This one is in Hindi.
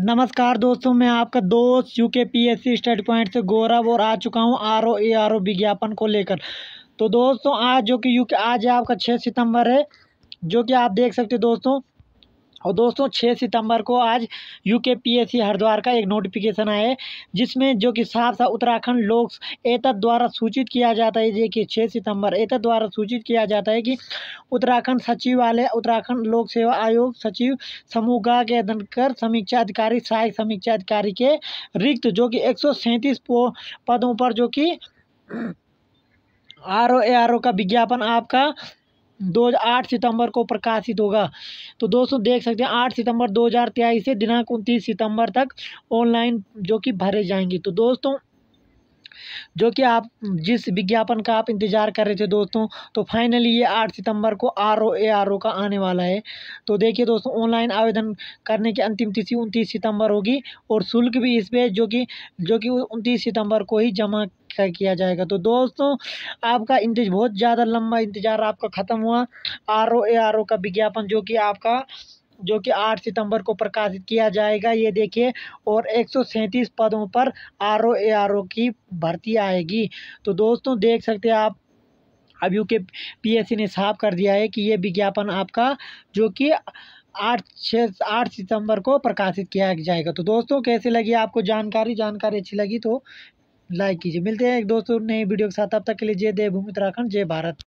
नमस्कार दोस्तों मैं आपका दोस्त U K P S C state point से गौरव और आ चुका हूँ R O A R O विज्ञापन को लेकर तो दोस्तों आज जो कि यू के आज आपका छः सितंबर है जो कि आप देख सकते हो दोस्तों और दोस्तों 6 सितंबर को आज यू के पी एस सी हरिद्वार का एक नोटिफिकेशन आया है जिसमें जो कि साफ साफ उत्तराखंड लोक एतद द्वारा सूचित किया जाता है देखिए 6 सितंबर एतद द्वारा सूचित किया जाता है कि उत्तराखंड सचिवालय उत्तराखंड लोक सेवा आयोग सचिव समूह का के अध्ययन कर समीक्षा अधिकारी सहायक समीक्षा अधिकारी के रिक्त जो कि एक पदों पर जो कि R O A R O का विज्ञापन आपका दो आठ सितंबर को प्रकाशित होगा तो दोस्तों देख सकते हैं आठ सितंबर दो हज़ार तेईस से दिनांक उनतीस सितंबर तक ऑनलाइन जो कि भरे जाएंगे तो दोस्तों जो कि आप जिस विज्ञापन का आप इंतज़ार कर रहे थे दोस्तों तो फाइनली ये आठ सितंबर को R O A R O का आने वाला है तो देखिए दोस्तों ऑनलाइन आवेदन करने की अंतिम तिथि उनतीस सितंबर होगी और शुल्क भी इस पर जो कि जो कि उनतीस सितंबर को ही जमा तय किया जाएगा तो दोस्तों आपका इंतजार बहुत ज़्यादा लंबा इंतज़ार आपका ख़त्म हुआ R O A R O का विज्ञापन जो कि आपका जो कि 8 सितंबर को प्रकाशित किया जाएगा ये देखिए और 137 पदों पर R O A R O की भर्ती आएगी तो दोस्तों देख सकते हैं आप अब यू के सी ने साफ कर दिया है कि ये विज्ञापन आपका जो कि आठ छः आठ सितंबर को प्रकाशित किया जाएगा तो दोस्तों कैसे लगी आपको जानकारी जानकारी अच्छी लगी तो लाइक कीजिए मिलते हैं एक दोस्तों नए वीडियो के साथ अब तक के लिए जय भूमि उत्तराखंड जय भारत